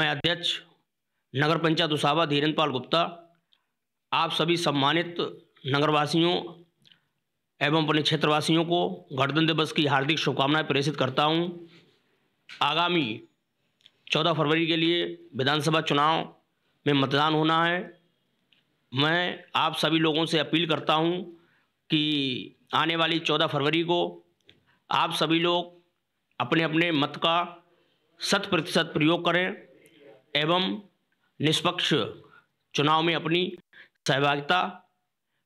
मैं अध्यक्ष नगर पंचायत उसावा धीरेन्द्र पाल गुप्ता आप सभी सम्मानित नगरवासियों एवं अपने क्षेत्रवासियों को गणतंत्र दिवस की हार्दिक शुभकामनाएं प्रेषित करता हूं। आगामी 14 फरवरी के लिए विधानसभा चुनाव में मतदान होना है मैं आप सभी लोगों से अपील करता हूं कि आने वाली 14 फरवरी को आप सभी लोग अपने अपने मत का शत प्रतिशत प्रयोग करें एवं निष्पक्ष चुनाव में अपनी सहभागिता